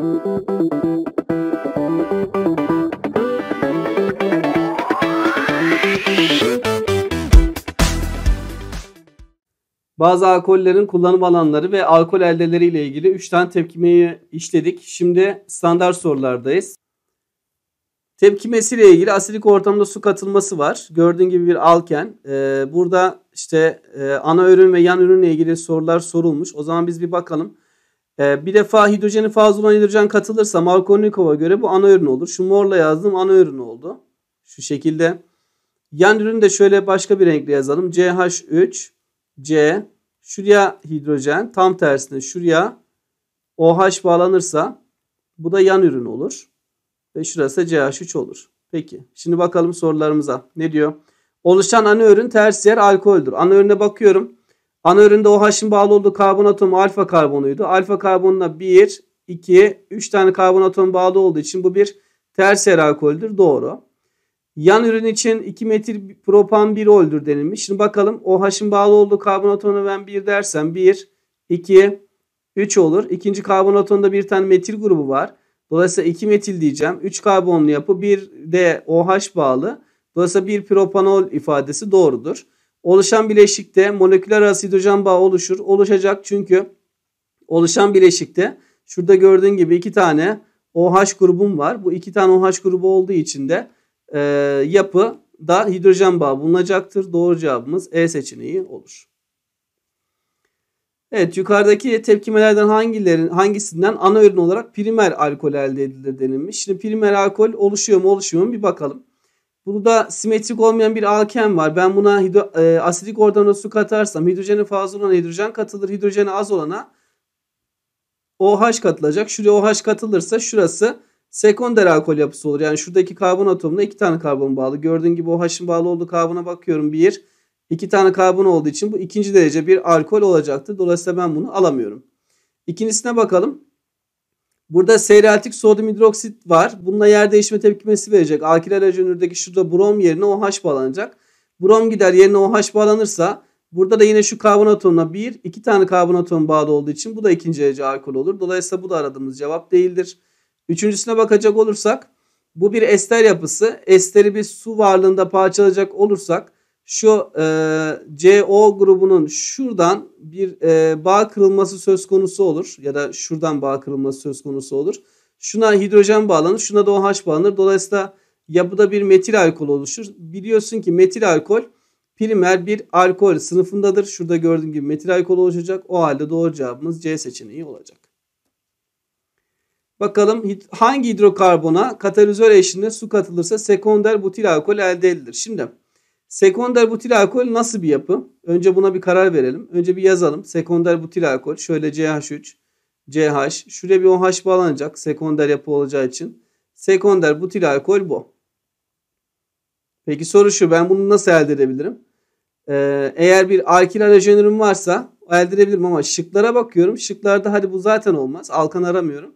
Bazı alkollerin kullanım alanları ve alkol eldeleri ile ilgili 3 tane tepkimeyi işledik. Şimdi standart sorulardayız. Tepkimesi ile ilgili asidik ortamda su katılması var. Gördüğün gibi bir alken. Ee, burada işte e, ana ürün ve yan ürünle ilgili sorular sorulmuş. O zaman biz bir bakalım. Ee, bir defa hidrojeni fazla olan hidrojen katılırsa Markovnikov'a göre bu ana ürün olur. Şu morla yazdım ana ürün oldu. Şu şekilde. Yan ürünü de şöyle başka bir renkle yazalım. CH3, C, şuraya hidrojen, tam tersine şuraya OH bağlanırsa bu da yan ürün olur. Ve şurası CH3 olur. Peki şimdi bakalım sorularımıza. Ne diyor? Oluşan ana ürün ters yer alkoldür. Ana ürüne bakıyorum. Ana üründe OH'ın bağlı olduğu karbon atomu alfa karbonuydu. Alfa karbonuna 1, 2, 3 tane karbon atomu bağlı olduğu için bu bir terser alkoldür. Doğru. Yan ürün için 2 metil propan 1 oldür denilmiş. Şimdi bakalım OH'ın bağlı olduğu karbon atomu ben 1 dersem 1, 2, 3 olur. İkinci karbon atomunda bir tane metil grubu var. Dolayısıyla 2 metil diyeceğim. 3 karbonlu yapı 1 de OH bağlı. Dolayısıyla 1 propanol ifadesi doğrudur. Oluşan bileşikte moleküler arası hidrojen bağı oluşur. Oluşacak çünkü oluşan bileşikte şurada gördüğün gibi iki tane OH grubum var. Bu iki tane OH grubu olduğu için de e, yapı da hidrojen bağı bulunacaktır. Doğru cevabımız E seçeneği olur. Evet yukarıdaki tepkimelerden hangilerin hangisinden ana ürün olarak primer alkol elde edilir denilmiş. Şimdi primer alkol oluşuyor mu oluşmuyor mu bir bakalım. Bunu simetrik olmayan bir alken var. Ben buna hidro, e, asidik oradan su katarsam hidrojeni fazla olana hidrojen katılır. Hidrojeni az olana OH katılacak. Şuraya OH katılırsa şurası sekonder alkol yapısı olur. Yani şuradaki karbon atomunda iki tane karbon bağlı. Gördüğün gibi OH'ın bağlı olduğu karbona bakıyorum. Bir, iki tane karbon olduğu için bu ikinci derece bir alkol olacaktır. Dolayısıyla ben bunu alamıyorum. İkincisine bakalım. Burada seyreltik sodyum hidroksit var. Bununla yer değişme tepkimesi verecek. Alkil alajönürdeki şurada brom yerine OH bağlanacak. Brom gider yerine OH bağlanırsa burada da yine şu karbon bir, iki tane karbonaton atom bağlı olduğu için bu da ikinci derece alkol olur. Dolayısıyla bu da aradığımız cevap değildir. Üçüncüsüne bakacak olursak bu bir ester yapısı. Esteri bir su varlığında parçalayacak olursak şu e, CO grubunun şuradan bir e, bağ kırılması söz konusu olur ya da şuradan bağ kırılması söz konusu olur. Şuna hidrojen bağlanır, şuna da OH bağlanır. Dolayısıyla yapıda bir metil alkol oluşur. Biliyorsun ki metil alkol primer bir alkol sınıfındadır. Şurada gördüğün gibi metil alkol oluşacak. O halde doğru cevabımız C seçeneği olacak. Bakalım hangi hidrokarbona katalizör eşliğinde su katılırsa sekonder butil alkol elde edilir. Şimdi Sekonder butil alkol nasıl bir yapı? Önce buna bir karar verelim. Önce bir yazalım. Sekonder butil alkol şöyle CH3, CH. Şuraya bir OH bağlanacak sekonder yapı olacağı için. Sekonder butil alkol bu. Peki soru şu ben bunu nasıl elde edebilirim? Ee, eğer bir alkil halojenürüm varsa elde edebilirim ama şıklara bakıyorum. Şıklarda hadi bu zaten olmaz. Alkan aramıyorum.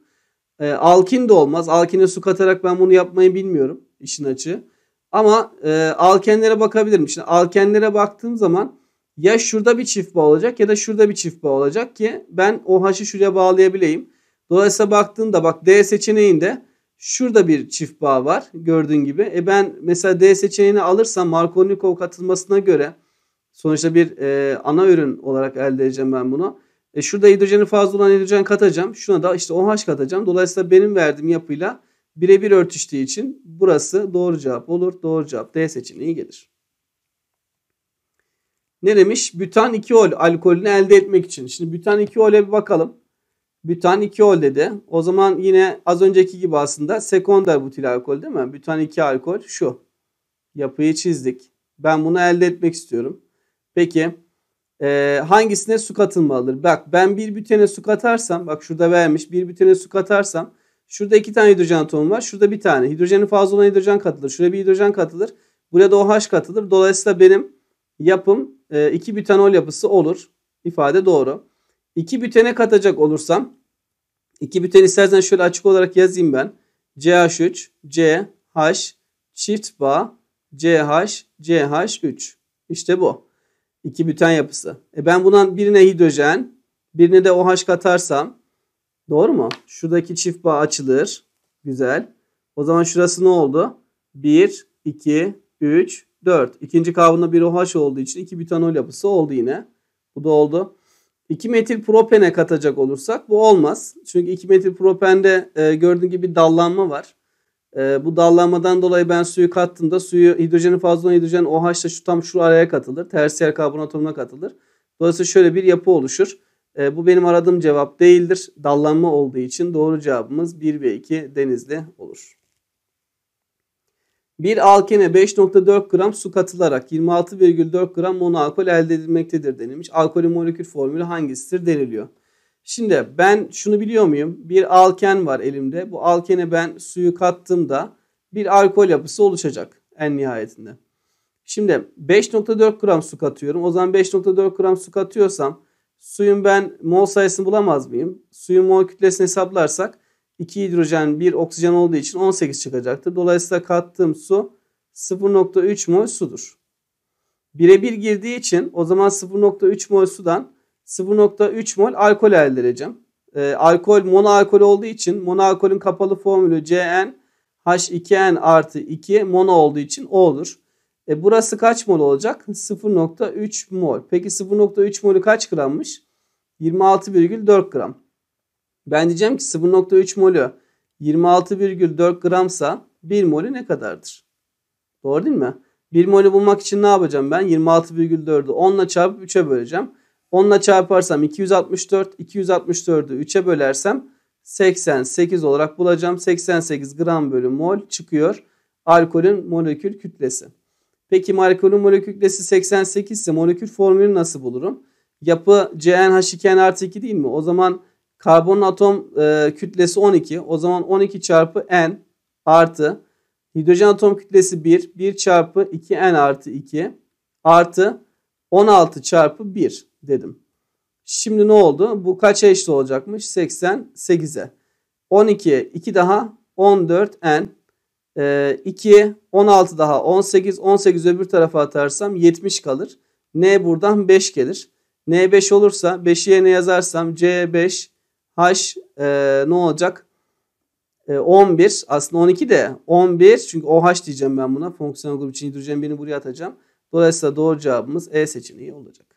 Ee, alkin de olmaz. Alkine su katarak ben bunu yapmayı bilmiyorum işin açığı. Ama e, alkenlere bakabilirim. Şimdi alkenlere baktığım zaman ya şurada bir çift bağ olacak ya da şurada bir çift bağ olacak ki ben o haşı şuraya bağlayabileyim. Dolayısıyla baktığında, bak D seçeneğinde şurada bir çift bağ var gördüğün gibi. E ben mesela D seçeneğini alırsam Markovnikov katılmasına göre sonuçta bir e, ana ürün olarak elde edeceğim ben bunu. E şurada hidrojeni fazla olan hidrojen katacağım. Şuna da işte OH katacağım. Dolayısıyla benim verdiğim yapıyla birebir örtüştüğü için burası doğru cevap olur. Doğru cevap D seçeneği gelir. Ne demiş? Butan-2-ol alkolünü elde etmek için. Şimdi butan-2-ol'e bir bakalım. Butan-2-ol dedi. O zaman yine az önceki gibi aslında sekonder butil alkol değil mi? Butan-2 alkol şu. Yapıyı çizdik. Ben bunu elde etmek istiyorum. Peki e, hangisine su katılmalıdır? Bak ben bir bütene su katarsam bak şurada vermiş bir bütene su katarsam Şurada iki tane hidrojen atomu var. Şurada bir tane. Hidrojenin fazla olan hidrojen katılır. Şuraya bir hidrojen katılır. Buraya da OH katılır. Dolayısıyla benim yapım e, iki bütanol yapısı olur. İfade doğru. İki bütene katacak olursam iki büten istersen şöyle açık olarak yazayım ben. CH3, CH, çift bağ, CH, CH3. İşte bu. 2 büten yapısı. E ben bundan birine hidrojen, birine de OH katarsam Doğru mu? Şuradaki çift bağ açılır. Güzel. O zaman şurası ne oldu? 1, 2, 3, 4. İkinci kabında bir OH olduğu için iki butanol yapısı oldu yine. Bu da oldu. 2 metil propene katacak olursak bu olmaz. Çünkü 2 metil propende e, gördüğün gibi dallanma var. E, bu dallanmadan dolayı ben suyu kattığımda suyu hidrojeni fazla hidrojen OH ile şu tam şu araya katılır. Tersiyer karbon atomuna katılır. Dolayısıyla şöyle bir yapı oluşur. E, bu benim aradığım cevap değildir. Dallanma olduğu için doğru cevabımız 1 ve 2 denizli olur. Bir alkene 5.4 gram su katılarak 26,4 gram monoalkol elde edilmektedir denilmiş. Alkolün molekül formülü hangisidir deniliyor. Şimdi ben şunu biliyor muyum? Bir alken var elimde. Bu alkene ben suyu kattığımda bir alkol yapısı oluşacak en nihayetinde. Şimdi 5.4 gram su katıyorum. O zaman 5.4 gram su katıyorsam Suyun ben mol sayısını bulamaz mıyım? Suyun mol kütlesini hesaplarsak 2 hidrojen 1 oksijen olduğu için 18 çıkacaktır. Dolayısıyla kattığım su 0.3 mol sudur. Birebir girdiği için o zaman 0.3 mol sudan 0.3 mol alkol elde edeceğim. E, alkol monoalkol olduğu için mono alkolün kapalı formülü CN H2N artı 2 mono olduğu için O olur. E burası kaç mol olacak? 0.3 mol. Peki 0.3 molü kaç grammış? 26,4 gram. Ben diyeceğim ki 0.3 molü 26,4 gramsa 1 molü ne kadardır? Doğru değil mi? 1 molü bulmak için ne yapacağım ben? 26,4'ü 10 ile çarpıp 3'e böleceğim. 10 ile çarparsam 264, 264'ü 3'e bölersem 88 olarak bulacağım. 88 gram bölü mol çıkıyor. Alkolün molekül kütlesi. Peki molekülün molekül kütlesi 88 ise molekül formülünü nasıl bulurum? Yapı CnH2n artı 2 değil mi? O zaman karbon atom e, kütlesi 12. O zaman 12 çarpı n artı hidrojen atom kütlesi 1. 1 çarpı 2n artı 2 artı 16 çarpı 1 dedim. Şimdi ne oldu? Bu kaça eşit olacakmış? 88'e. 12, 2 daha 14n 2, ee, 16 daha 18. 18 öbür tarafa atarsam 70 kalır. N buradan 5 gelir. N 5 olursa 5'i yerine yazarsam C 5 H e, ne olacak? E, 11 aslında 12 de 11 çünkü OH diyeceğim ben buna. Fonksiyonel grup için hidrojen beni buraya atacağım. Dolayısıyla doğru cevabımız E seçeneği olacak.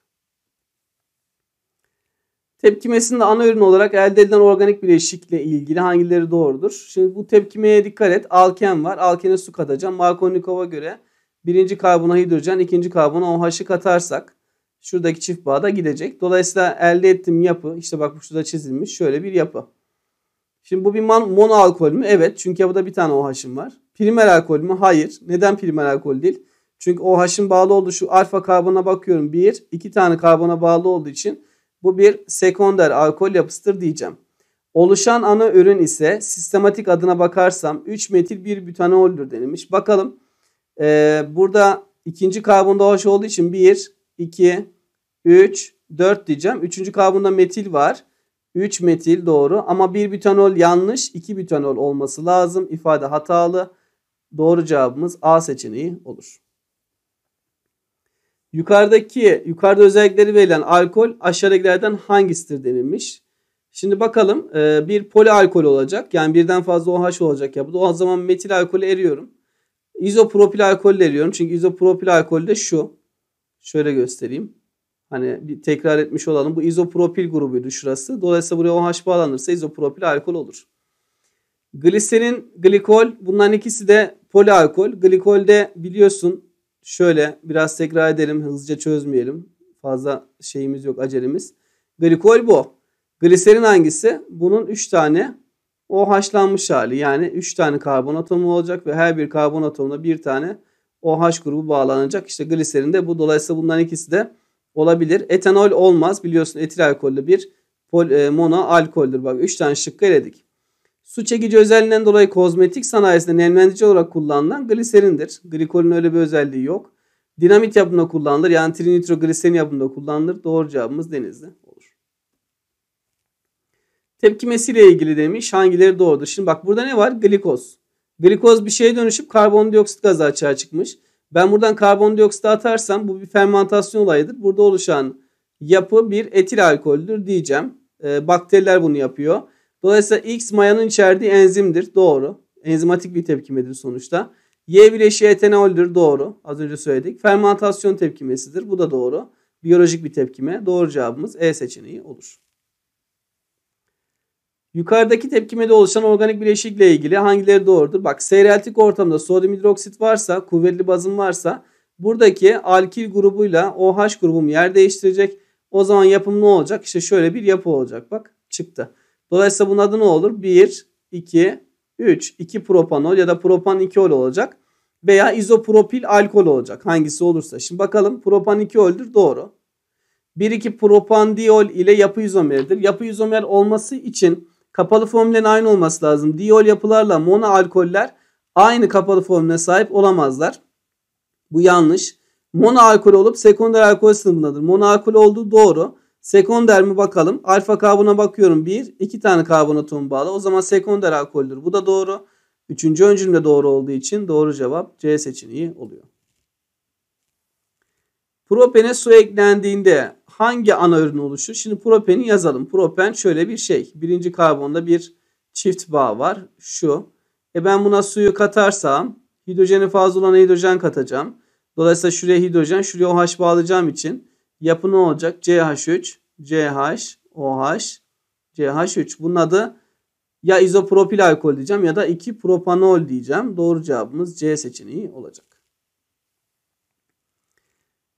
Tepkimesinde ana ürün olarak elde edilen organik bileşikle ilgili hangileri doğrudur? Şimdi bu tepkimeye dikkat et. Alken var. Alkene su katacağım. Markovnikov'a göre birinci karbona hidrojen, ikinci karbona OH'ı katarsak şuradaki çift bağda gidecek. Dolayısıyla elde ettiğim yapı işte bak bu şurada çizilmiş şöyle bir yapı. Şimdi bu bir mono alkol mü? Evet çünkü burada bir tane OH'ım var. Primer alkol mü? Hayır. Neden primer alkol değil? Çünkü OH'ın bağlı olduğu şu alfa karbona bakıyorum. Bir, iki tane karbona bağlı olduğu için bu bir sekonder alkol yapısıdır diyeceğim. Oluşan ana ürün ise sistematik adına bakarsam 3 metil bir butanoldür denilmiş. Bakalım ee, burada ikinci karbonda hoş olduğu için 1, 2, 3, 4 diyeceğim. Üçüncü karbonda metil var. 3 metil doğru ama 1 butanol yanlış 2 butanol olması lazım. İfade hatalı. Doğru cevabımız A seçeneği olur. Yukarıdaki, yukarıda özellikleri verilen alkol aşağıdakilerden hangisidir denilmiş. Şimdi bakalım e, bir alkol olacak. Yani birden fazla OH olacak ya. Bu da o zaman metil alkolü eriyorum. İzopropil alkolü eriyorum. Çünkü izopropil alkol de şu. Şöyle göstereyim. Hani bir tekrar etmiş olalım. Bu izopropil grubuydu şurası. Dolayısıyla buraya OH bağlanırsa izopropil alkol olur. Gliserin, glikol bunların ikisi de poli alkol Glikolde biliyorsun Şöyle biraz tekrar edelim hızlıca çözmeyelim. Fazla şeyimiz yok acelemiz. Glikol bu. Gliserin hangisi? Bunun 3 tane o haşlanmış hali. Yani 3 tane karbon atomu olacak ve her bir karbon atomuna bir tane OH grubu bağlanacak. İşte gliserin de bu. Dolayısıyla bunların ikisi de olabilir. Etanol olmaz. Biliyorsun etil alkollü bir pol, e, mono alkoldür. Bak 3 tane şıkkı eledik. Su çekici özelliğinden dolayı kozmetik sanayisinde nemlendirici olarak kullanılan gliserindir. Glikolün öyle bir özelliği yok. Dinamit yapımında kullanılır. Yani trinitrogliserin yapımında kullanılır. Doğru cevabımız denizli olur. Tepkimesiyle ilgili demiş. Hangileri doğrudur? Şimdi bak burada ne var? Glikoz. Glikoz bir şeye dönüşüp karbondioksit gazı açığa çıkmış. Ben buradan karbondioksit atarsam bu bir fermentasyon olayıdır. Burada oluşan yapı bir etil alkoldür diyeceğim. Ee, bakteriler bunu yapıyor. Dolayısıyla X mayanın içerdiği enzimdir. Doğru. Enzimatik bir tepkimedir sonuçta. Y bileşiği etenoldür. Doğru. Az önce söyledik. Fermentasyon tepkimesidir. Bu da doğru. Biyolojik bir tepkime. Doğru cevabımız E seçeneği olur. Yukarıdaki tepkimede oluşan organik bileşikle ilgili hangileri doğrudur? Bak seyreltik ortamda sodyum hidroksit varsa, kuvvetli bazın varsa buradaki alkil grubuyla OH grubum yer değiştirecek. O zaman yapım ne olacak? İşte şöyle bir yapı olacak. Bak çıktı. Dolayısıyla bunun adı ne olur? 1, 2, 3. 2 propanol ya da propan 2 ol olacak. Veya izopropil alkol olacak. Hangisi olursa. Şimdi bakalım propan 2 oldür doğru. propan diol ile yapı izomeridir. Yapı izomer olması için kapalı formüllerin aynı olması lazım. Diol yapılarla mono alkoller aynı kapalı formüle sahip olamazlar. Bu yanlış. Mono alkol olup sekonder alkol sınıfındadır. Mono alkol olduğu doğru. Sekonder mi bakalım. Alfa kabına bakıyorum. Bir, iki tane karbon atomu bağlı. O zaman sekonder alkoldür. Bu da doğru. Üçüncü öncülüm de doğru olduğu için doğru cevap C seçeneği oluyor. Propene su eklendiğinde hangi ana ürün oluşur? Şimdi propeni yazalım. Propen şöyle bir şey. Birinci karbonda bir çift bağ var. Şu. E ben buna suyu katarsam hidrojeni fazla olan hidrojen katacağım. Dolayısıyla şuraya hidrojen, şuraya OH bağlayacağım için yapı ne olacak? CH3, CH, OH, CH3. Bunun adı ya izopropil alkol diyeceğim ya da 2 propanol diyeceğim. Doğru cevabımız C seçeneği olacak.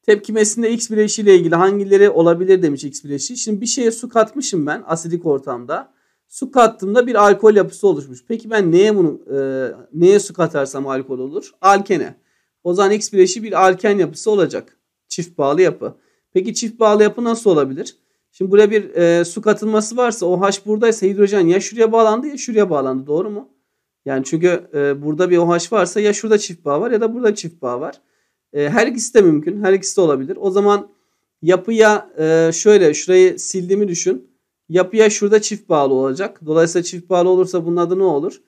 Tepkimesinde X bileşiğiyle ilgili hangileri olabilir demiş X bileşiği. Şimdi bir şeye su katmışım ben asidik ortamda. Su kattığımda bir alkol yapısı oluşmuş. Peki ben neye bunu e, neye su katarsam alkol olur? Alkene. O zaman X bileşiği bir alken yapısı olacak. Çift bağlı yapı. Peki çift bağlı yapı nasıl olabilir? Şimdi buraya bir e, su katılması varsa o OH buradaysa hidrojen ya şuraya bağlandı ya şuraya bağlandı doğru mu? Yani çünkü e, burada bir OH varsa ya şurada çift bağ var ya da burada çift bağ var. E, her ikisi de mümkün. Her ikisi de olabilir. O zaman yapıya e, şöyle şurayı sildiğimi düşün. Yapıya şurada çift bağlı olacak. Dolayısıyla çift bağlı olursa bunun adı ne olur?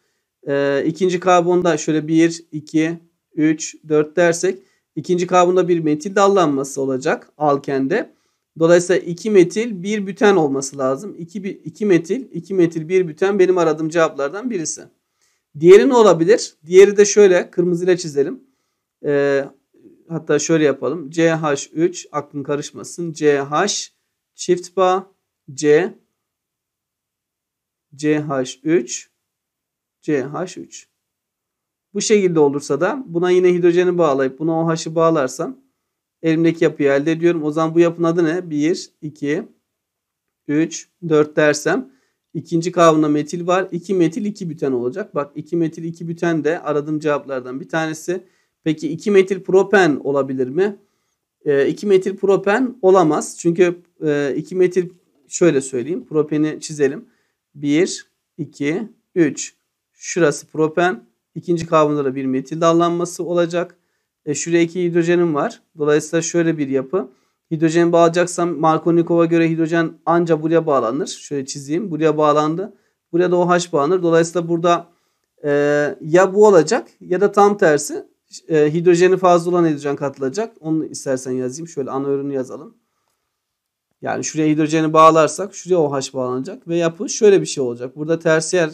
E, ikinci karbonda şöyle 1, 2, 3, 4 dersek İkinci kabında bir metil dallanması olacak alkende. Dolayısıyla 2 metil 1 büten olması lazım. 2, metil 2 metil 1 büten benim aradığım cevaplardan birisi. Diğeri ne olabilir? Diğeri de şöyle kırmızıyla çizelim. Ee, hatta şöyle yapalım. CH3 aklın karışmasın. CH çift bağ C CH3 CH3 bu şekilde olursa da buna yine hidrojeni bağlayıp buna OH'ı bağlarsam elimdeki yapıyı elde ediyorum. O zaman bu yapının adı ne? 1, 2, 3, 4 dersem ikinci kavramda metil var. 2 metil 2 büten olacak. Bak 2 metil 2 büten de aradığım cevaplardan bir tanesi. Peki 2 metil propen olabilir mi? 2 e, ee, metil propen olamaz. Çünkü 2 e, metil şöyle söyleyeyim. Propeni çizelim. 1, 2, 3. Şurası propen. İkinci karbonda da bir metil dallanması olacak. E, şuraya iki hidrojenim var. Dolayısıyla şöyle bir yapı. Hidrojen bağlayacaksam Markovnikov'a göre hidrojen anca buraya bağlanır. Şöyle çizeyim. Buraya bağlandı. Buraya da OH bağlanır. Dolayısıyla burada e, ya bu olacak ya da tam tersi e, hidrojeni fazla olan hidrojen katılacak. Onu istersen yazayım. Şöyle ana ürünü yazalım. Yani şuraya hidrojeni bağlarsak şuraya OH bağlanacak ve yapı şöyle bir şey olacak. Burada tersiyer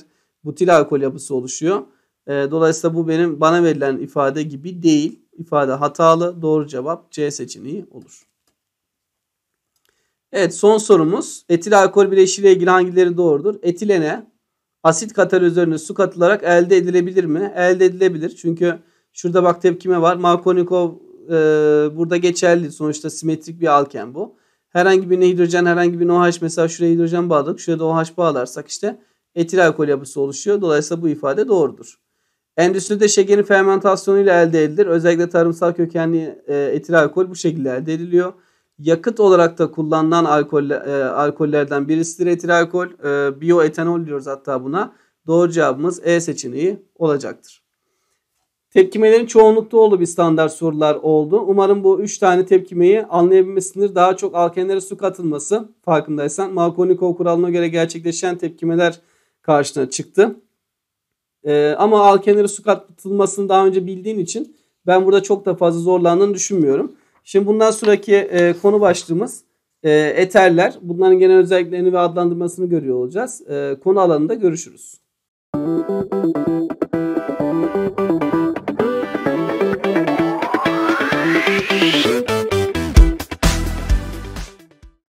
butil alkol yapısı oluşuyor. E, dolayısıyla bu benim bana verilen ifade gibi değil. İfade hatalı. Doğru cevap C seçeneği olur. Evet son sorumuz. Etil alkol ile ilgili hangileri doğrudur? Etilene asit katalizörüne su katılarak elde edilebilir mi? Elde edilebilir. Çünkü şurada bak tepkime var. Malkonikov e, burada geçerli. Sonuçta simetrik bir alken bu. Herhangi bir hidrojen, herhangi bir OH mesela şuraya hidrojen bağladık. Şuraya da OH bağlarsak işte etil alkol yapısı oluşuyor. Dolayısıyla bu ifade doğrudur. Endüstride şekerin fermentasyonuyla elde edilir. Özellikle tarımsal kökenli e, etil alkol bu şekilde elde ediliyor. Yakıt olarak da kullanılan alkol, e, alkollerden birisidir etil alkol. E, bioetanol diyoruz hatta buna. Doğru cevabımız E seçeneği olacaktır. Tepkimelerin çoğunlukta olduğu bir standart sorular oldu. Umarım bu 3 tane tepkimeyi anlayabilmesindir. Daha çok alkenlere su katılması farkındaysan Markovnikov kuralına göre gerçekleşen tepkimeler karşına çıktı. Ee, ama al kenarı su katılmasını daha önce bildiğin için ben burada çok da fazla zorlandığını düşünmüyorum. Şimdi bundan sonraki e, konu başlığımız e, eterler. Bunların genel özelliklerini ve adlandırmasını görüyor olacağız. E, konu alanında görüşürüz. Müzik